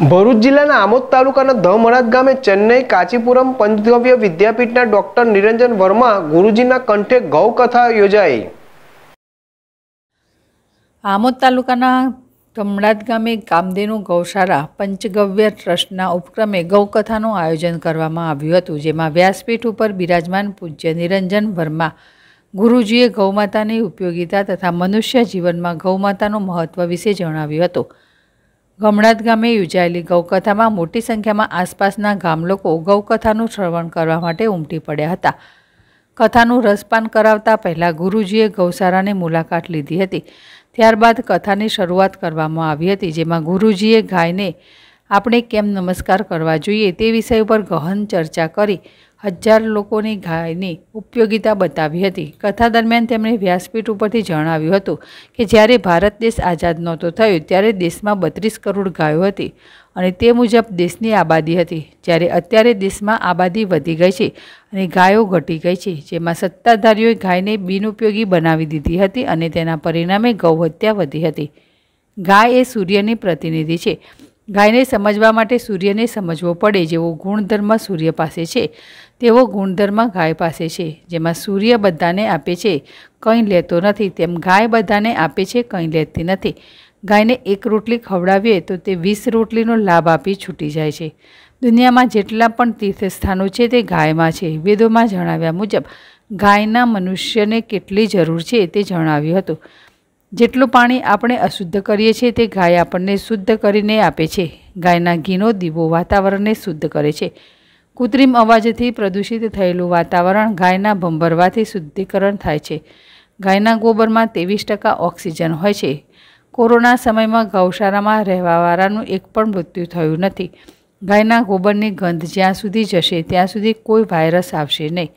ભરૂચ જિલ્લાના આમોદ તાલુકાના ધમરાજ ગામે ચેન્નઈ કાચીપુરમ પંચગવ્ય વિદ્યાપીઠના ડોક્ટર નિરંજન વર્મા ગુરુજીના કંઠે ગૌકથા યોજાઈ આમોદ તાલુકાના ધમરાજ ગામે કામદેનુ ગૌશાળા પંચગવ્ય ટ્રસ્ટના ઉપક્રમે ગૌકથાનું આયોજન કરવામાં આવ્યું હતું જેમાં વ્યાસપીઠ ઉપર બિરાજમાન પૂજ્ય નિરંજન વર્મા ગુરુજીએ ગૌમાતાની ઉપયોગિતા તથા મનુષ્ય જીવનમાં ગૌમાતાનું મહત્વ વિશે જણાવ્યું હતું ગમણાત ગામે યોજાયેલી ગૌકથામાં મોટી સંખ્યામાં આસપાસના ગામલોકો ગૌકથાનું શ્રવણ કરવા માટે ઉમટી પડ્યા હતા કથાનું રસપાન કરાવતા પહેલાં ગુરુજીએ ગૌશાળાની મુલાકાત લીધી હતી ત્યારબાદ કથાની શરૂઆત કરવામાં આવી હતી જેમાં ગુરુજીએ ગાયને આપણે કેમ નમસ્કાર કરવા જોઈએ તે વિષય ઉપર ગહન ચર્ચા કરી હજાર લોકોની ગાયની ઉપયોગિતા બતાવી હતી કથા દરમિયાન તેમણે વ્યાસપીઠ ઉપરથી જણાવ્યું હતું કે જ્યારે ભારત દેશ આઝાદ નહોતો થયો ત્યારે દેશમાં બત્રીસ કરોડ ગાયો હતી અને તે મુજબ દેશની આબાદી હતી જ્યારે અત્યારે દેશમાં આબાદી વધી ગઈ છે અને ગાયો ઘટી ગઈ છે જેમાં સત્તાધારીઓએ ગાયને બિનઉપયોગી બનાવી દીધી હતી અને તેના પરિણામે ગૌહત્યા વધી હતી ગાય એ સૂર્યની પ્રતિનિધિ છે ગાયને સમજવા માટે સૂર્યને સમજવો પડે જેવો ગુણધર્મ સૂર્ય પાસે છે તેવો ગુણધર્મ ગાય પાસે છે જેમાં સૂર્ય બધાને આપે છે કંઈ લેતો નથી તેમ ગાય બધાને આપે છે કંઈ લેતી નથી ગાયને એક રોટલી ખવડાવીએ તો તે વીસ રોટલીનો લાભ આપી છૂટી જાય છે દુનિયામાં જેટલા પણ તીર્થસ્થાનો છે તે ગાયમાં છે વેદોમાં જણાવ્યા મુજબ ગાયના મનુષ્યને કેટલી જરૂર છે તે જણાવ્યું હતું જેટલું પાણી આપણે અશુદ્ધ કરીએ છીએ તે ગાય આપણને શુદ્ધ કરીને આપે છે ગાયના ઘીનો દીવો વાતાવરણને શુદ્ધ કરે છે કૃત્રિમ અવાજથી પ્રદૂષિત થયેલું વાતાવરણ ગાયના ભંભરવાથી શુદ્ધિકરણ થાય છે ગાયના ગોબરમાં ત્રેવીસ ટકા ઓક્સિજન હોય છે કોરોના સમયમાં ગૌશાળામાં રહેવાવાળાનું એક પણ મૃત્યુ થયું નથી ગાયના ગોબરની ગંધ જ્યાં સુધી જશે ત્યાં સુધી કોઈ વાયરસ આવશે નહીં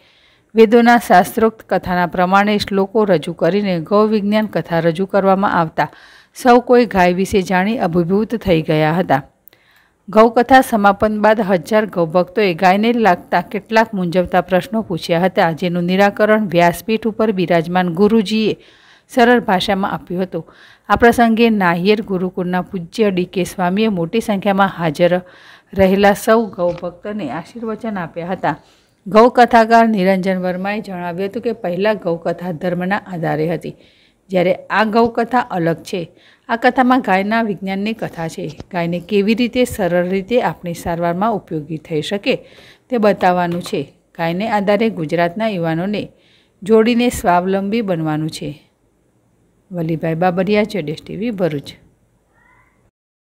વેદોના શાસ્ત્રોક્ત કથાના પ્રમાણે શ્લોકો રજૂ કરીને ગૌવિજ્ઞાન કથા રજૂ કરવામાં આવતા સૌ કોઈ ગાય વિશે જાણી અભિભૂત થઈ ગયા હતા ગૌકથા સમાપન બાદ હજાર ગૌભક્તોએ ગાયને લાગતા કેટલાક મૂંઝવતા પ્રશ્નો પૂછ્યા હતા જેનું નિરાકરણ વ્યાસપીઠ ઉપર બિરાજમાન ગુરુજીએ સરળ ભાષામાં આપ્યું હતું આ પ્રસંગે નાહિયર ગુરુકુળના પૂજ્ય ડીકે સ્વામીએ મોટી સંખ્યામાં હાજર રહેલા સૌ ગૌભક્તને આશીર્વચન આપ્યા હતા ગૌકથાકાર નિરંજન વર્માએ જણાવ્યું હતું કે પહેલાં ગૌકથા ધર્મના આધારે હતી જ્યારે આ ગૌકથા અલગ છે આ કથામાં ગાયના વિજ્ઞાનની કથા છે ગાયને કેવી રીતે સરળ રીતે આપણી સારવારમાં ઉપયોગી થઈ શકે તે બતાવવાનું છે ગાયને આધારે ગુજરાતના યુવાનોને જોડીને સ્વાવલંબી બનવાનું છે વલીભાઈ બાબરિયા જડેશ ટીવી ભરૂચ